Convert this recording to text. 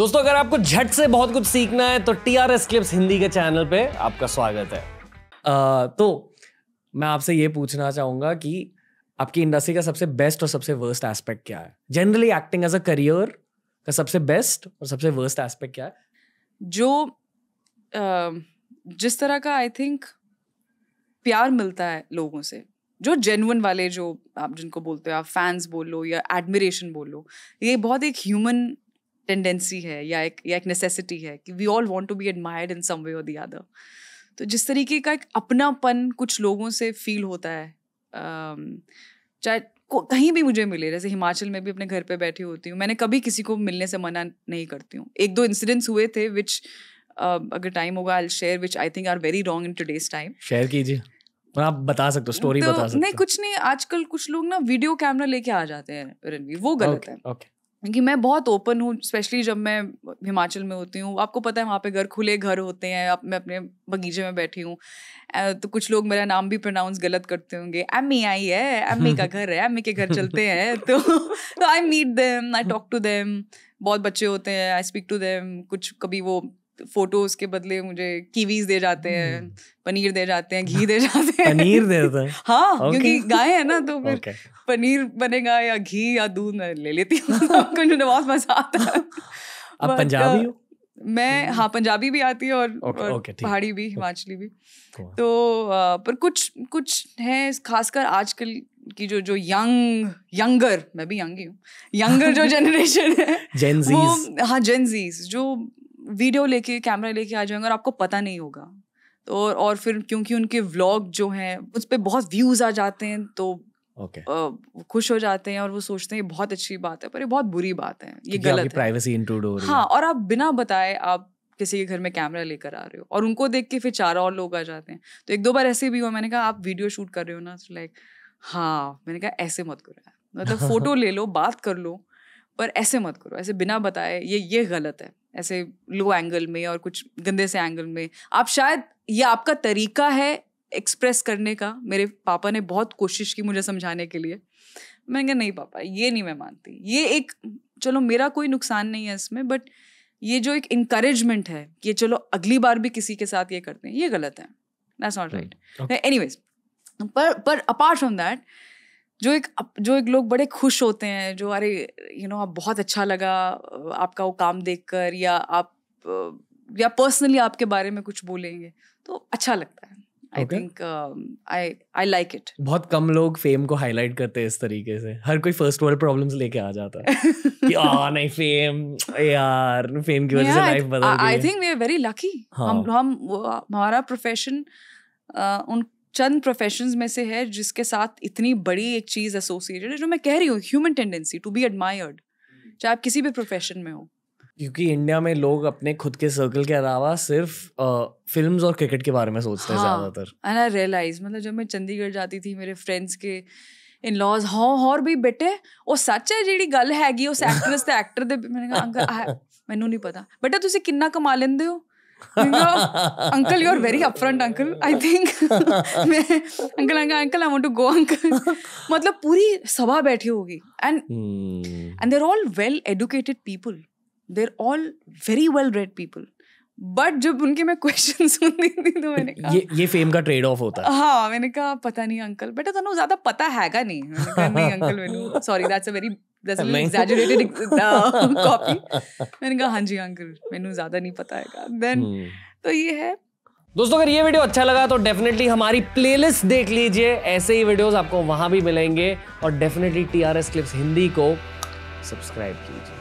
दोस्तों अगर आपको झट से बहुत कुछ सीखना है तो T R S clips Hindi के चैनल पे आपका स्वागत है आ, तो मैं आपसे ये पूछना चाहूंगा कि आपकी इंडस्ट्री का सबसे बेस्ट और सबसे वर्स्ट एस्पेक्ट क्या है generally acting as a career का सबसे बेस्ट और सबसे वर्स्ट एस्पेक्ट क्या है जो uh, जिस तरह का आई थिंक प्यार मिलता है लोगों से जो जेनुअन वाले जो आप जिनको बोलते हो आप फैंस बोल लो या एडमिरेशन बोल लो ये बहुत एक ह्यूमन टेंडेंसी है या एक या एक नेसेसिटी है कि we all want to be admired in some way और दी अदर तो जिस तरीके का एक अपनापन कुछ लोगों से फील होता है चाहे कहीं भी मुझे मिले जैसे हिमाचल में भी अपने घर पे बैठी होती हूँ मैंने कभी किसी को मिलने से मना नहीं करती हूँ एक दो इंसिडेंट्स हुए थे विच अगर टाइम होगा I share which I think are very wrong in today's time share कीजिए आप बता सकते हो स्टोरी तो, बता सकते नहीं कुछ नहीं आजकल कुछ लोग ना वीडियो कैमरा लेके आ जाते हैं रणवीर वो गलत okay, है okay. क्योंकि मैं बहुत ओपन हूँ स्पेशली जब मैं हिमाचल में होती हूँ आपको पता है वहाँ पे घर खुले घर होते हैं अब मैं अपने बगीचे में बैठी हूँ तो कुछ लोग मेरा नाम भी प्रोनाउंस गलत करते होंगे एमी आई है एमी का घर है एमी के घर चलते हैं तो I meet them I talk to them बहुत बच्चे होते हैं आई स्पीक टू देम कुछ कभी वो फोटोज के बदले मुझे कीवीज दे जाते हैं हम्म। पनीर दे जाते हैं घी दे जाते हैं पनीर दे देते हैं हाँ okay. क्योंकि गाय है ना तो फिर okay. पनीर बनेगा या घी या दूध ले लेती हूँ बहुत तो मजा आता है अब पंजाबी uh, हो मैं hmm. हाँ पंजाबी भी आती है और, okay, और okay, पहाड़ी भी हिमाचली भी तो आ, uh, पर कुछ कुछ है खासकर आजकल की जो जो यंग यंगर मैं भी यंग ही हूँ यंगर जो जनरेशन है वो हाँ जेंजीज जो वीडियो लेके कैमरा लेके आ जाएंगे और आपको पता नहीं होगा और तो और फिर क्योंकि उनके व्लॉग जो हैं उस पर बहुत व्यूज़ आ जाते हैं तो okay. खुश हो जाते हैं और वो सोचते हैं ये बहुत अच्छी बात है पर ये बहुत बुरी बात है ये गलत है प्राइवेसी इंक्लूड हो रही हाँ और आप बिना बताए आप किसी के घर में कैमरा लेकर आ रहे हो और उनको देख के फिर चार और लोग आ जाते हैं तो एक दो बार ऐसे भी हुआ मैंने कहा आप वीडियो शूट कर रहे हो ना तो लाइक हाँ मैंने कहा ऐसे मत करो मतलब फोटो ले लो बात कर लो पर ऐसे मत करो ऐसे बिना बताए ये ये गलत है ऐसे लो एंगल में और कुछ गंदे से एंगल में आप शायद ये आपका तरीका है एक्सप्रेस करने का मेरे पापा ने बहुत कोशिश की मुझे समझाने के लिए मैंने कहा नहीं पापा ये नहीं मैं मानती ये एक चलो मेरा कोई नुकसान नहीं है इसमें बट ये जो एक इंकरेजमेंट है कि चलो अगली बार भी किसी के साथ ये करते हैं ये गलत है दैट्स नॉट राइट एनी पर पर अपार्ट फ्रॉम दैट जो एक जो एक लोग बड़े खुश होते हैं जो अरे यू नो आप बहुत अच्छा लगा आपका वो काम देखकर या आप या पर्सनली आपके बारे में कुछ बोलेंगे तो अच्छा लगता है I think I I like it बहुत कम लोग फेम को हाईलाइट करते हैं इस तरीके से हर कोई फर्स्ट वर्ल्ड प्रॉब्लम्स लेके आ जाता है कि नहीं फेम यार फेम की वजह से लाइफ बदल गई I think we are very lucky हम हाँ। हम हमारा प्रोफेशन uh, उन चंद प्रोफेशंस में से है जिसके साथ इतनी बड़ी एक चीज़ एसोसिएटेड है जो मैं कह रही हूँ human tendency to be admired चाहे आप किसी भी प्रोफेशन में हो क्योंकि इंडिया में लोग अपने खुद के सर्कल के अलावा सिर्फ फिल्म्स और क्रिकेट के बारे में सोचते हैं ज़्यादातर एंड आई रियलाइज मतलब जब मैं चंडीगढ़ जाती थी मेरे फ्रेंड्स के इन लॉज हाँ और भी बेटे वो सच है जी गल हैगी उस एक्ट्रेस एक्टर ਐਕਟਰ मैंने कहा अंकल ਮੈਨੂੰ ਨਹੀਂ ਪਤਾ ਬੇਟਾ ਤੁਸੀਂ ਕਿੰਨਾ ਕਮਾ ਲੈਂਦੇ ਹੋ uncle you are very upfront uncle I think uncle uncle uncle I want to go uncle मतलब पूरी सभा बैठी होगी and and they're all well educated people they're all very well read people but जब उनके मैं क्वेश्चन सुनती थी तो मैंने कहा ये ये फेम का ट्रेड ऑफ होता है हाँ मैंने कहा पता नहीं अंकल बेटा तो ज्यादा पता हैगा नहीं नहीं uncle sorry that's a very that's an exaggerated copy मैंने कहा हाँ जी अंकल मैंने ज़्यादा नहीं पता है देन hmm. तो ये है दोस्तों अगर ये वीडियो अच्छा लगा तो डेफिनेटली हमारी प्लेलिस्ट देख लीजिए ऐसे ही वीडियोस आपको वहां भी मिलेंगे और डेफिनेटली टीआरएस क्लिप्स हिंदी को सब्सक्राइब कीजिए